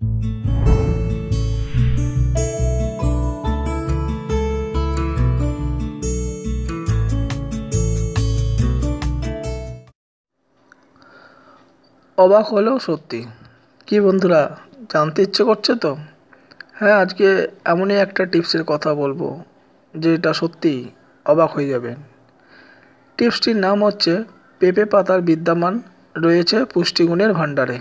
অবাক হলেও সত্যি কি বন্ধুরা জানতে ইচ্ছে করছে তো হ্যাঁ আজকে এমনই একটা টিপসের কথা বলবো যেটা সত্যি অবাক হয়ে যাবেন টিপসটির নাম হচ্ছে পেঁপে পাতার বিদ্যমান রয়েছে পুষ্টিগুণের ভাণ্ডারে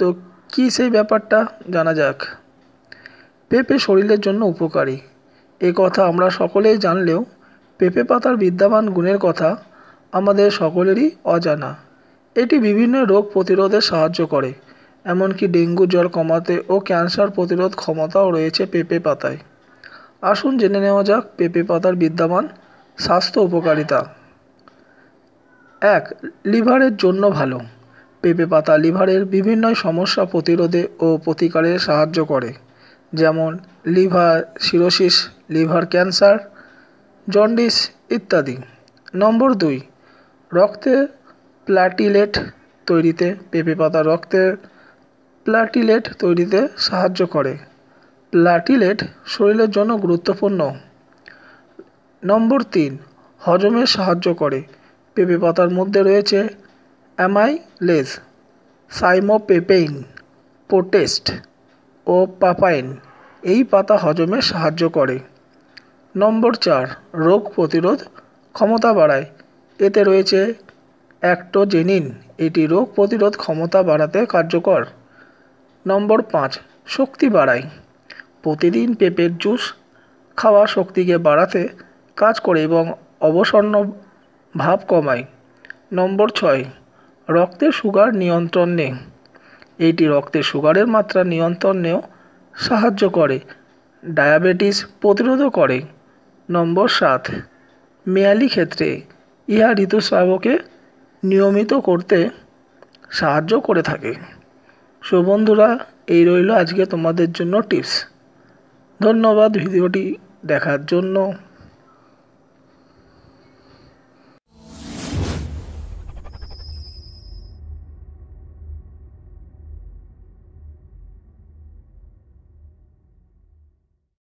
তো কী সেই ব্যাপারটা জানা যাক পেঁপে শরীরের জন্য উপকারী এ কথা আমরা সকলেই জানলেও পেঁপে পাতার বিদ্যমান গুণের কথা আমাদের সকলেরই অজানা এটি বিভিন্ন রোগ প্রতিরোধে সাহায্য করে এমনকি ডেঙ্গু জ্বর কমাতে ও ক্যান্সার প্রতিরোধ ক্ষমতাও রয়েছে পেঁপে পাতায় আসুন জেনে নেওয়া যাক পেঁপে পাতার বিদ্যমান স্বাস্থ্য উপকারিতা এক লিভারের জন্য ভালো পেঁপে পাতা লিভারের বিভিন্ন সমস্যা প্রতিরোধে ও প্রতিকারে সাহায্য করে যেমন liver cirrhosis liver cancer jaundice ইত্যাদি নম্বর দুই রক্তে প্ল্যাটিলেট তৈরিতে পেঁপে পাতা রক্তে প্ল্যাটিলেট তৈরিতে সাহায্য করে প্ল্যাটিলেট শরীরের জন্য গুরুত্বপূর্ণ নম্বর তিন হজমে সাহায্য করে পেঁপে পাতার মধ্যে রয়েছে অ্যামাইলেজ সাইমোপেপেইন প্রোটেস্ট ও পাপাইন এই পাতা হজমে সাহায্য করে নম্বর চার রোগ প্রতিরোধ ক্ষমতা বাড়ায় এতে রয়েছে অ্যাক্টোজেনিন এটি রোগ প্রতিরোধ ক্ষমতা বাড়াতে কার্যকর নম্বর পাঁচ শক্তি বাড়ায় প্রতিদিন পেঁপের জুস খাওয়া শক্তিকে বাড়াতে কাজ করে এবং অবসন্ন ভাব কমায় নম্বর ছয় রক্তে সুগার নিয়ন্ত্রণে এটি রক্তে সুগারের মাত্রা নিয়ন্ত্রণেও সাহায্য করে ডায়াবেটিস প্রতিরোধ করে নম্বর সাত মেয়ালি ক্ষেত্রে ইহা ঋতুস্রাবকে নিয়মিত করতে সাহায্য করে থাকে সো বন্ধুরা এই রইল আজকে তোমাদের জন্য টিপস ধন্যবাদ ভিডিওটি দেখার জন্য